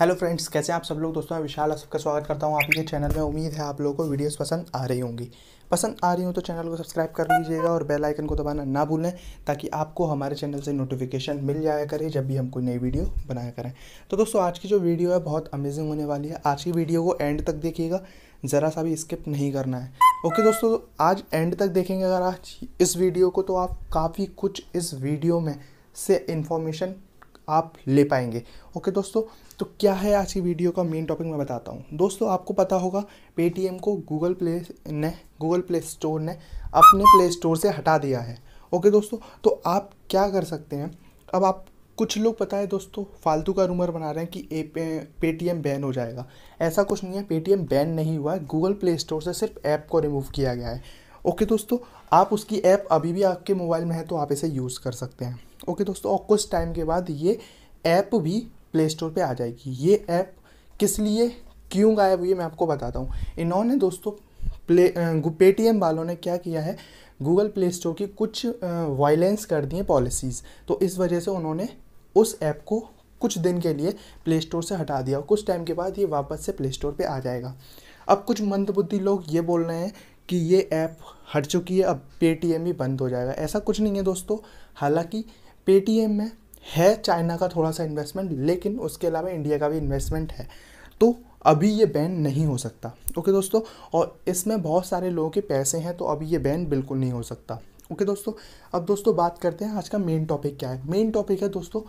hello friends कैसे हैं आप सब लोग दोस्तों मैं विशाल आप सबका स्वागत करता हूं आपके चैनल में उम्मीद है आप लोगों को वीडियोस पसंद आ रही होंगी पसंद आ रही हो तो चैनल को सब्सक्राइब कर लीजिएगा और बेल आइकन को दबाना ना भूलें ताकि आपको हमारे चैनल से नोटिफिकेशन मिल जाया करे जब भी हम कोई नई वीडियो बनाया करें तो दोस्तों आज की जो वीडियो है बहुत अमेजिंग होने वाली है आज की वीडियो को एंड तक देखिएगा ज़रा सा भी स्किप नहीं करना है ओके दोस्तों आज एंड तक देखेंगे अगर आज इस वीडियो को तो आप काफ़ी कुछ इस वीडियो में से इन्फॉर्मेशन आप ले पाएंगे ओके दोस्तों तो क्या है आज की वीडियो का मेन टॉपिक मैं बताता हूँ दोस्तों आपको पता होगा पेटीएम को गूगल प्ले ने गूगल प्ले स्टोर ने अपने प्ले स्टोर से हटा दिया है ओके दोस्तों तो आप क्या कर सकते हैं अब आप कुछ लोग पता है दोस्तों फालतू का रूमर बना रहे हैं कि ए पे पेटीएम बैन हो जाएगा ऐसा कुछ नहीं है पेटीएम बैन नहीं हुआ है गूगल प्ले स्टोर से सिर्फ ऐप को रिमूव किया गया है ओके दोस्तों आप उसकी ऐप अभी भी आपके मोबाइल में है तो आप इसे यूज़ कर सकते हैं ओके दोस्तों और कुछ टाइम के बाद ये ऐप भी प्ले स्टोर पर आ जाएगी ये ऐप किस लिए क्यों गायब हुई है मैं आपको बताता हूँ इन्होंने दोस्तों प्ले पेटीएम वालों ने क्या किया है गूगल प्ले स्टोर की कुछ वायलेंस कर दी है पॉलिसीज़ तो इस वजह से उन्होंने उस ऐप को कुछ दिन के लिए प्ले स्टोर से हटा दिया और कुछ टाइम के बाद ये वापस से प्ले स्टोर पर आ जाएगा अब कुछ मंदबुद्धि लोग ये बोल रहे हैं कि ये ऐप हट चुकी है अब पेटीएम भी बंद हो जाएगा ऐसा कुछ नहीं है दोस्तों हालांकि पेटीएम में है चाइना का थोड़ा सा इन्वेस्टमेंट लेकिन उसके अलावा इंडिया का भी इन्वेस्टमेंट है तो अभी ये बैन नहीं हो सकता ओके दोस्तों और इसमें बहुत सारे लोगों के पैसे हैं तो अभी ये बैन बिल्कुल नहीं हो सकता ओके दोस्तों अब दोस्तों बात करते हैं आज का मेन टॉपिक क्या है मेन टॉपिक है दोस्तों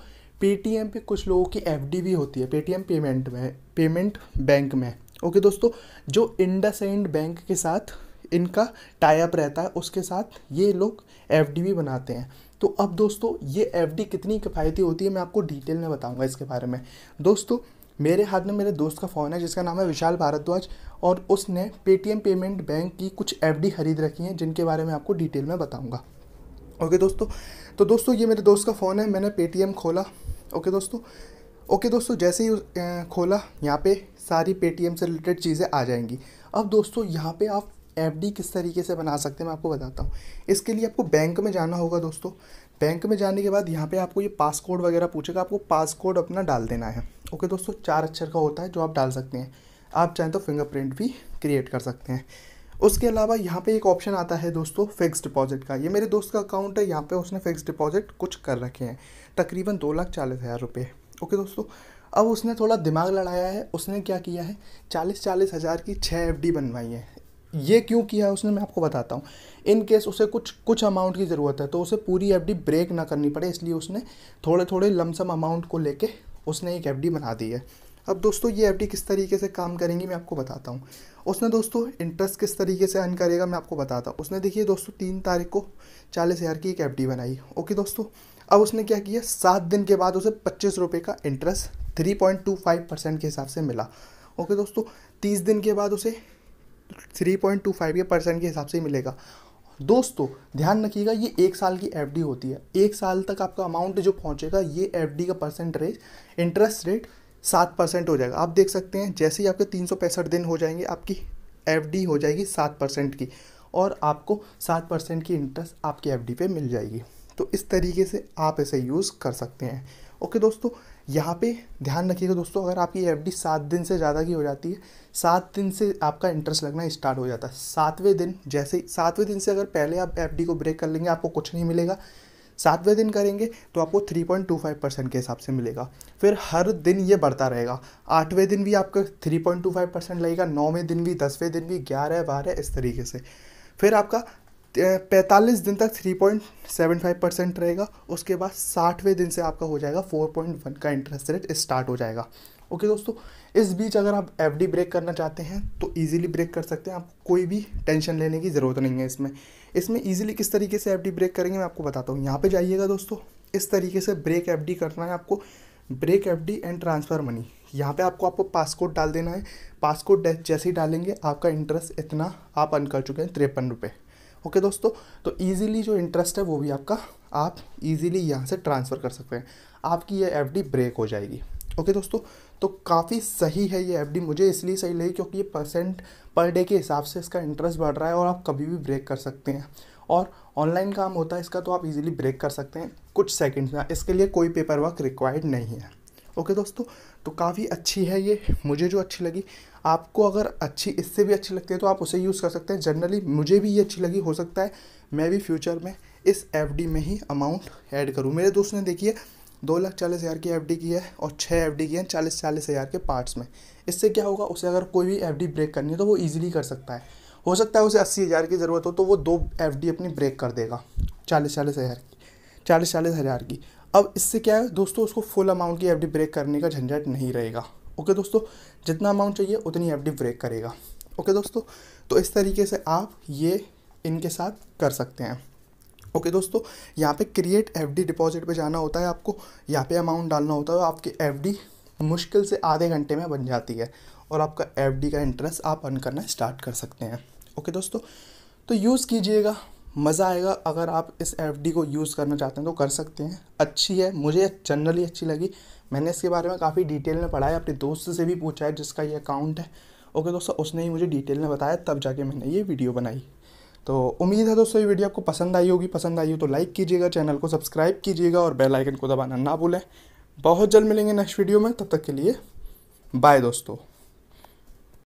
पेटीएम पे कुछ लोगों की एफ भी होती है पेटीएम पेमेंट में पेमेंट बैंक में ओके दोस्तों जो इंडस एंड बैंक के साथ इनका टाइप रहता है उसके साथ ये लोग एफ बनाते हैं तो अब दोस्तों ये एफ कितनी किफ़ायती होती है मैं आपको डिटेल में बताऊँगा इसके बारे में दोस्तों मेरे हाथ में मेरे दोस्त का फ़ोन है जिसका नाम है विशाल भारद्वाज और उसने पेटीएम पेमेंट बैंक की कुछ एफ खरीद रखी हैं जिनके बारे में आपको डिटेल में बताऊँगा ओके okay, दोस्तों तो दोस्तों ये मेरे दोस्त का फ़ोन है मैंने पेटीएम खोला ओके okay, दोस्तों ओके okay, दोस्तों जैसे ही खोला यहाँ पे सारी पेटीएम से रिलेटेड चीज़ें आ जाएंगी अब दोस्तों यहाँ पे आप एफ किस तरीके से बना सकते हैं मैं आपको बताता हूँ इसके लिए आपको बैंक में जाना होगा दोस्तों बैंक में जाने के बाद यहाँ पे आपको ये पास कोड वगैरह पूछेगा आपको पास कोड अपना डाल देना है ओके दोस्तों चार अक्षर का होता है जो आप डाल सकते हैं आप चाहें तो फिंगरप्रिंट भी क्रिएट कर सकते हैं उसके अलावा यहाँ पे एक ऑप्शन आता है दोस्तों फिक्स डिपॉजिट का ये मेरे दोस्त का अकाउंट है यहाँ पे उसने फिक्स डिपॉजिट कुछ कर रखे हैं तकरीबन दो लाख चालीस हज़ार रुपये ओके दोस्तों अब उसने थोड़ा दिमाग लड़ाया है उसने क्या किया है चालीस चालीस हज़ार की छः एफ बनवाई है ये क्यों किया उसने मैं आपको बताता हूँ इन केस उसे कुछ कुछ अमाउंट की ज़रूरत है तो उसे पूरी एफ ब्रेक ना करनी पड़े इसलिए उसने थोड़े थोड़े लमसम अमाउंट को लेके उसने एक एफ बना दी है अब दोस्तों ये एफ किस तरीके से काम करेंगी मैं आपको बताता हूँ उसने दोस्तों इंटरेस्ट किस तरीके से अर्न करेगा मैं आपको बताता हूँ उसने देखिए दोस्तों तीन तारीख को चालीस हज़ार की एक एफ बनाई ओके दोस्तों अब उसने क्या किया सात दिन के बाद उसे पच्चीस रुपये का interest three point two five percent के हिसाब से मिला ओके दोस्तों तीस दिन के बाद उसे थ्री पॉइंट टू फाइव के परसेंट के हिसाब से ही मिलेगा दोस्तों ध्यान रखिएगा ये एक साल की एफ होती है एक साल तक आपका अमाउंट जो पहुँचेगा ये एफ का परसेंटेज इंटरेस्ट रेट सात परसेंट हो जाएगा आप देख सकते हैं जैसे ही आपके तीन सौ पैंसठ दिन हो जाएंगे आपकी एफ हो जाएगी सात परसेंट की और आपको सात परसेंट की इंटरेस्ट आपकी एफ पर मिल जाएगी तो इस तरीके से आप इसे यूज़ कर सकते हैं ओके दोस्तों यहाँ पे ध्यान रखिएगा दोस्तों अगर आपकी एफ डी सात दिन से ज़्यादा की हो जाती है सात दिन से आपका इंटरेस्ट लगना स्टार्ट हो जाता है सातवें दिन जैसे सातवें दिन से अगर पहले आप एफ डी को ब्रेक कर लेंगे आपको कुछ नहीं मिलेगा सातवें दिन करेंगे तो आपको 3.25 परसेंट के हिसाब से मिलेगा फिर हर दिन ये बढ़ता रहेगा आठवें दिन भी आपका 3.25 परसेंट लगेगा नौवें दिन भी दसवें दिन भी ग्यारह बारह इस तरीके से फिर आपका पैंतालीस दिन तक three point seven five percent रहेगा उसके बाद साठवें दिन से आपका हो जाएगा फोर पॉइंट वन का इंटरेस्ट रेट स्टार्ट हो जाएगा ओके दोस्तों इस बीच अगर आप एफ डी ब्रेक करना चाहते हैं तो ईजिली ब्रेक कर सकते हैं आपको कोई भी टेंशन लेने की ज़रूरत नहीं है इसमें इसमें ईजिली किस तरीके से एफ डी ब्रेक करेंगे मैं आपको बताता हूँ यहाँ पर जाइएगा दोस्तों इस तरीके से ब्रेक एफ डी करना है आपको break F D and transfer money यहाँ पे आपको आपको पासकोड डाल देना है पासकोड जैसे ही डालेंगे आपका इंटरेस्ट इतना आप अर्न कर चुके हैं तिरपन रुपये ओके दोस्तों तो ईजिली जो इंटरेस्ट है वो भी आपका आप ईजिली यहाँ से ट्रांसफ़र कर सकते हैं आपकी ये एफ ब्रेक हो जाएगी ओके दोस्तों तो काफ़ी सही है ये एफ मुझे इसलिए सही लगी क्योंकि ये परसेंट पर डे के हिसाब से इसका इंटरेस्ट बढ़ रहा है और आप कभी भी ब्रेक कर सकते हैं और ऑनलाइन काम होता है इसका तो आप इजीली ब्रेक कर सकते हैं कुछ सेकंड्स में इसके लिए कोई पेपर वर्क रिक्वायर्ड नहीं है ओके दोस्तों तो काफ़ी अच्छी है ये मुझे जो अच्छी लगी आपको अगर अच्छी इससे भी अच्छी लगती है तो आप उसे यूज़ कर सकते हैं जनरली मुझे भी ये अच्छी लगी हो सकता है मैं भी फ्यूचर में इस एफ में ही अमाउंट ऐड करूँ मेरे दोस्त ने देखिए दो लाख चालीस हज़ार की एफ की है और छः एफ की है चालीस चालीस हज़ार के पार्ट्स में इससे क्या होगा उसे अगर कोई भी एफ ब्रेक करनी है तो वो ईजिली कर सकता है हो सकता है उसे अस्सी हज़ार की ज़रूरत हो तो वो दो एफ अपनी ब्रेक कर देगा चालीस चालीस हज़ार की चालीस चालीस हज़ार की अब इससे क्या है दोस्तों उसको फुल अमाउंट की एफ ब्रेक करने का झंझट नहीं रहेगा ओके दोस्तों जितना अमाउंट चाहिए उतनी एफ ब्रेक करेगा ओके दोस्तों तो इस तरीके से आप ये इनके साथ कर सकते हैं ओके okay, दोस्तों यहाँ पे क्रिएट एफ डी डिपॉजिट पर जाना होता है आपको यहाँ पे अमाउंट डालना होता है आपकी एफ डी मुश्किल से आधे घंटे में बन जाती है और आपका एफ डी का इंटरेस्ट आप अर्न करना स्टार्ट कर सकते हैं ओके okay, दोस्तों तो यूज़ कीजिएगा मज़ा आएगा अगर आप इस एफ को यूज़ करना चाहते हैं तो कर सकते हैं अच्छी है मुझे जनरली अच्छी लगी मैंने इसके बारे में काफ़ी डिटेल में पढ़ा है अपने दोस्त से भी पूछा है जिसका ये अकाउंट है ओके दोस्तों उसने ही मुझे डिटेल में बताया तब जाके मैंने ये वीडियो बनाई तो उम्मीद है दोस्तों ये वीडियो आपको पसंद आई होगी पसंद आई हो तो लाइक कीजिएगा चैनल को सब्सक्राइब कीजिएगा और बेल आइकन को दबाना ना भूलें बहुत जल्द मिलेंगे नेक्स्ट वीडियो में तब तक के लिए बाय दोस्तों